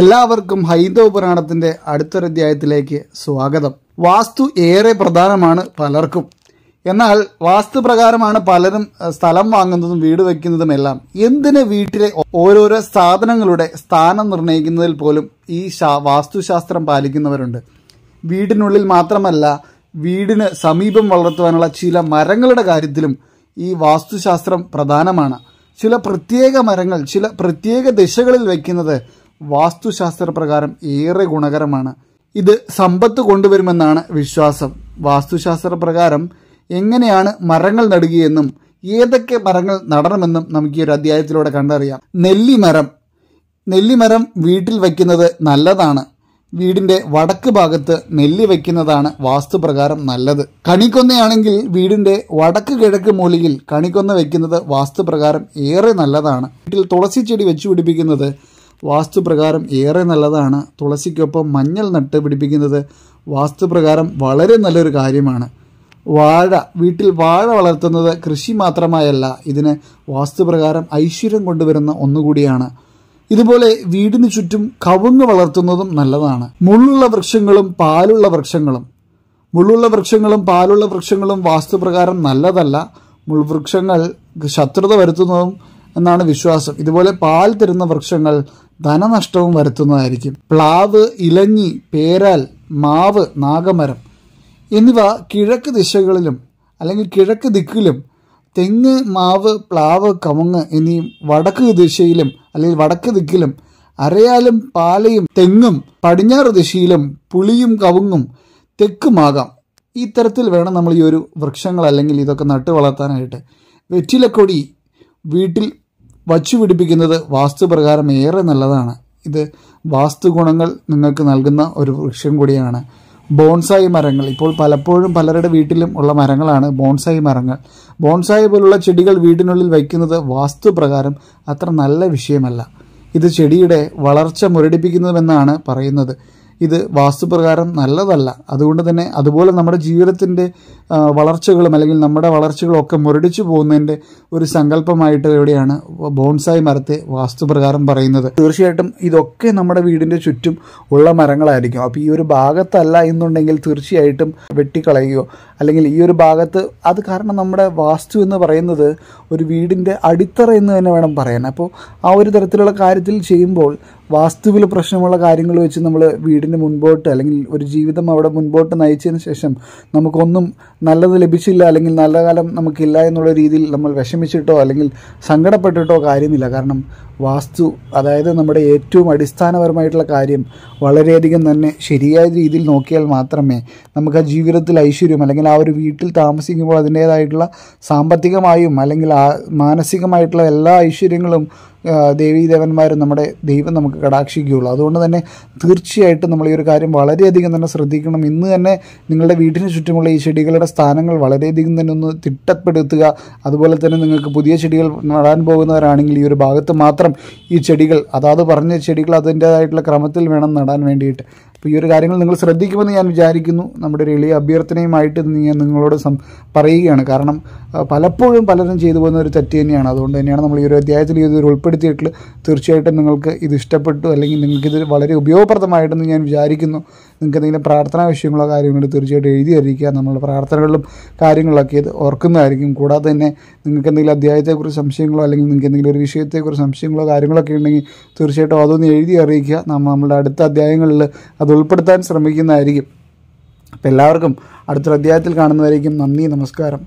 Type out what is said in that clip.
എല്ലാവർക്കും ഹൈന്ദവ പുരാണത്തിൻ്റെ അടുത്തൊരധ്യായത്തിലേക്ക് സ്വാഗതം വാസ്തു ഏറെ പ്രധാനമാണ് പലർക്കും എന്നാൽ വാസ്തു പ്രകാരമാണ് പലരും സ്ഥലം വാങ്ങുന്നതും വീട് വയ്ക്കുന്നതും എല്ലാം എന്തിന് വീട്ടിലെ ഓരോരോ സാധനങ്ങളുടെ സ്ഥാനം നിർണ്ണയിക്കുന്നതിൽ പോലും ഈ വാസ്തുശാസ്ത്രം പാലിക്കുന്നവരുണ്ട് വീടിനുള്ളിൽ മാത്രമല്ല വീടിന് സമീപം വളർത്തുവാനുള്ള ചില മരങ്ങളുടെ കാര്യത്തിലും ഈ വാസ്തുശാസ്ത്രം പ്രധാനമാണ് ചില പ്രത്യേക മരങ്ങൾ ചില പ്രത്യേക ദിശകളിൽ വയ്ക്കുന്നത് വാസ്തുശാസ്ത്രപ്രകാരം ഏറെ ഗുണകരമാണ് ഇത് സമ്പത്ത് കൊണ്ടുവരുമെന്നാണ് വിശ്വാസം വാസ്തുശാസ്ത്രപ്രകാരം എങ്ങനെയാണ് മരങ്ങൾ നടുകയെന്നും ഏതൊക്കെ മരങ്ങൾ നടണമെന്നും നമുക്ക് ഈ ഒരു അധ്യായത്തിലൂടെ കണ്ടറിയാം നെല്ലിമരം നെല്ലിമരം വീട്ടിൽ വയ്ക്കുന്നത് നല്ലതാണ് വീടിന്റെ വടക്ക് ഭാഗത്ത് നെല്ലി വയ്ക്കുന്നതാണ് വാസ്തുപ്രകാരം നല്ലത് കണിക്കൊന്നയാണെങ്കിൽ വീടിന്റെ വടക്ക് കിഴക്ക് മൂലയിൽ കണിക്കൊന്ന വയ്ക്കുന്നത് വാസ്തുപ്രകാരം ഏറെ നല്ലതാണ് വീട്ടിൽ തുളസി ചെടി വെച്ചു പിടിപ്പിക്കുന്നത് വാസ്തുപ്രകാരം ഏറെ നല്ലതാണ് തുളസിക്കൊപ്പം മഞ്ഞൾ നട്ട് പിടിപ്പിക്കുന്നത് വാസ്തുപ്രകാരം വളരെ നല്ലൊരു കാര്യമാണ് വാഴ വീട്ടിൽ വാഴ വളർത്തുന്നത് കൃഷി മാത്രമായല്ല ഇതിന് വാസ്തുപ്രകാരം ഐശ്വര്യം കൊണ്ടുവരുന്ന ഒന്നുകൂടിയാണ് ഇതുപോലെ വീടിന് ചുറ്റും കവുങ്ങ് വളർത്തുന്നതും നല്ലതാണ് മുള്ളുള്ള വൃക്ഷങ്ങളും പാലുള്ള വൃക്ഷങ്ങളും മുള്ളുള്ള വൃക്ഷങ്ങളും പാലുള്ള വൃക്ഷങ്ങളും വാസ്തുപ്രകാരം നല്ലതല്ല മുൾവൃക്ഷങ്ങൾ ശത്രുത വരുത്തുന്നതും എന്നാണ് വിശ്വാസം ഇതുപോലെ പാൽ തരുന്ന വൃക്ഷങ്ങൾ ധനനഷ്ടവും വരുത്തുന്നതായിരിക്കും പ്ലാവ് ഇലഞ്ഞി പേരാൽ മാവ് നാഗമരം എന്നിവ കിഴക്ക് ദിശകളിലും അല്ലെങ്കിൽ കിഴക്ക് ദിക്കിലും തെങ്ങ് മാവ് പ്ലാവ് കമുങ്ങ് എന്നീ വടക്ക് ദിശയിലും അല്ലെങ്കിൽ വടക്ക് ദിക്കിലും അരയാലും പാലയും തെങ്ങും പടിഞ്ഞാറ് ദിശയിലും പുളിയും കവുങ്ങും തെക്കുമാകാം ഇത്തരത്തിൽ വേണം നമ്മൾ ഈ ഒരു വൃക്ഷങ്ങൾ അല്ലെങ്കിൽ ഇതൊക്കെ നട്ടു വളർത്താനായിട്ട് വെറ്റിലക്കൊടി വീട്ടിൽ വച്ചു പിടിപ്പിക്കുന്നത് വാസ്തുപ്രകാരം ഏറെ നല്ലതാണ് ഇത് വാസ്തു ഗുണങ്ങൾ നിങ്ങൾക്ക് നൽകുന്ന ഒരു വൃക്ഷം കൂടിയാണ് ബോൺസായി മരങ്ങൾ ഇപ്പോൾ പലപ്പോഴും പലരുടെ വീട്ടിലും ഉള്ള മരങ്ങളാണ് ബോൺസായി മരങ്ങൾ ബോൺസായി പോലുള്ള ചെടികൾ വീടിനുള്ളിൽ വയ്ക്കുന്നത് വാസ്തുപ്രകാരം അത്ര നല്ല വിഷയമല്ല ഇത് ചെടിയുടെ വളർച്ച മുരടിപ്പിക്കുന്നതെന്നാണ് പറയുന്നത് ഇത് വാസ്തുപ്രകാരം നല്ലതല്ല അതുകൊണ്ട് തന്നെ അതുപോലെ നമ്മുടെ ജീവിതത്തിൻ്റെ വളർച്ചകളും അല്ലെങ്കിൽ നമ്മുടെ വളർച്ചകളൊക്കെ മുരടിച്ചു പോകുന്നതിൻ്റെ ഒരു സങ്കല്പമായിട്ട് എവിടെയാണ് ബോൺസായി മരത്തെ വാസ്തുപ്രകാരം പറയുന്നത് തീർച്ചയായിട്ടും ഇതൊക്കെ നമ്മുടെ വീടിൻ്റെ ചുറ്റും ഉള്ള മരങ്ങളായിരിക്കും അപ്പോൾ ഈ ഒരു ഭാഗത്തല്ല എന്നുണ്ടെങ്കിൽ തീർച്ചയായിട്ടും വെട്ടിക്കളയുകയോ അല്ലെങ്കിൽ ഈ ഒരു ഭാഗത്ത് അത് കാരണം നമ്മുടെ വാസ്തു എന്ന് പറയുന്നത് ഒരു വീടിൻ്റെ അടിത്തറ എന്ന് തന്നെ വേണം പറയാൻ അപ്പോൾ ആ ഒരു തരത്തിലുള്ള കാര്യത്തിൽ ചെയ്യുമ്പോൾ വാസ്തുവിൽ പ്രശ്നമുള്ള കാര്യങ്ങൾ വെച്ച് നമ്മൾ വീട് വീടിന് മുൻപോട്ട് അല്ലെങ്കിൽ ഒരു ജീവിതം അവിടെ മുൻപോട്ട് നയിച്ചതിന് ശേഷം നമുക്കൊന്നും നല്ലത് ലഭിച്ചില്ല അല്ലെങ്കിൽ നല്ല കാലം നമുക്കില്ല എന്നുള്ള രീതിയിൽ നമ്മൾ വിഷമിച്ചിട്ടോ അല്ലെങ്കിൽ സങ്കടപ്പെട്ടിട്ടോ കാര്യമില്ല കാരണം വാസ്തു അതായത് നമ്മുടെ ഏറ്റവും അടിസ്ഥാനപരമായിട്ടുള്ള കാര്യം വളരെയധികം തന്നെ ശരിയായ രീതിയിൽ നോക്കിയാൽ മാത്രമേ നമുക്ക് ആ ജീവിതത്തിൽ ഐശ്വര്യം അല്ലെങ്കിൽ ആ ഒരു വീട്ടിൽ താമസിക്കുമ്പോൾ അതിൻ്റേതായിട്ടുള്ള സാമ്പത്തികമായും അല്ലെങ്കിൽ ആ മാനസികമായിട്ടുള്ള എല്ലാ ഐശ്വര്യങ്ങളും ദേവീദേവന്മാരും നമ്മുടെ ദൈവം നമുക്ക് കടാക്ഷിക്കുകയുള്ളൂ അതുകൊണ്ട് തന്നെ തീർച്ചയായിട്ടും നമ്മൾ ഈ ഒരു കാര്യം വളരെയധികം തന്നെ ശ്രദ്ധിക്കണം ഇന്ന് തന്നെ നിങ്ങളുടെ വീട്ടിന് ചുറ്റുമുള്ള ഈ ചെടികളുടെ സ്ഥാനങ്ങൾ വളരെയധികം തന്നെ ഒന്ന് തിട്ടപ്പെടുത്തുക അതുപോലെ തന്നെ നിങ്ങൾക്ക് പുതിയ ചെടികൾ നടാൻ പോകുന്നവരാണെങ്കിൽ ഈ ഒരു ഭാഗത്ത് മാത്രം മാത്രം ഈ ചെടികൾ അതാത് പറഞ്ഞ ചെടികൾ അതിൻ്റേതായിട്ടുള്ള ക്രമത്തിൽ വേണം നടാൻ വേണ്ടിയിട്ട് അപ്പോൾ ഈ ഒരു കാര്യങ്ങൾ നിങ്ങൾ ശ്രദ്ധിക്കുമെന്ന് ഞാൻ വിചാരിക്കുന്നു നമ്മുടെ ഒരു എളിയ അഭ്യർത്ഥനയുമായിട്ട് ഞാൻ നിങ്ങളോട് സം പറയുകയാണ് കാരണം പലപ്പോഴും പലരും ചെയ്തു പോകുന്ന ഒരു തെറ്റ് തന്നെയാണ് അതുകൊണ്ട് തന്നെയാണ് നമ്മൾ ഈ ഒരു അധ്യായത്തിൽ ഇത് ഉൾപ്പെടുത്തിയിട്ടുള്ളത് തീർച്ചയായിട്ടും നിങ്ങൾക്ക് ഇത് ഇഷ്ടപ്പെട്ടു അല്ലെങ്കിൽ നിങ്ങൾക്കിത് വളരെ ഉപയോഗപ്രദമായിട്ടെന്ന് ഞാൻ വിചാരിക്കുന്നു നിങ്ങൾക്ക് എന്തെങ്കിലും പ്രാർത്ഥനാ വിഷയങ്ങളോ കാര്യങ്ങളോ തീർച്ചയായിട്ടും എഴുതി അറിയിക്കുക നമ്മളുടെ പ്രാർത്ഥനകളിലും കാര്യങ്ങളൊക്കെ ഇത് ഓർക്കുന്നതായിരിക്കും കൂടാതെ തന്നെ നിങ്ങൾക്ക് എന്തെങ്കിലും അധ്യായത്തെക്കുറിച്ച് സംശയങ്ങളോ അല്ലെങ്കിൽ നിങ്ങൾക്ക് എന്തെങ്കിലും ഒരു വിഷയത്തെക്കുറിച്ച് സംശയങ്ങളോ കാര്യങ്ങളൊക്കെ ഉണ്ടെങ്കിൽ തീർച്ചയായിട്ടും അതൊന്ന് എഴുതി അറിയിക്കുക നമ്മൾ നമ്മുടെ അടുത്ത അധ്യായങ്ങളിൽ അത് ഉൾപ്പെടുത്താൻ ശ്രമിക്കുന്നതായിരിക്കും അപ്പോൾ എല്ലാവർക്കും അടുത്തൊരു അധ്യായത്തിൽ കാണുന്നതായിരിക്കും നന്ദി നമസ്കാരം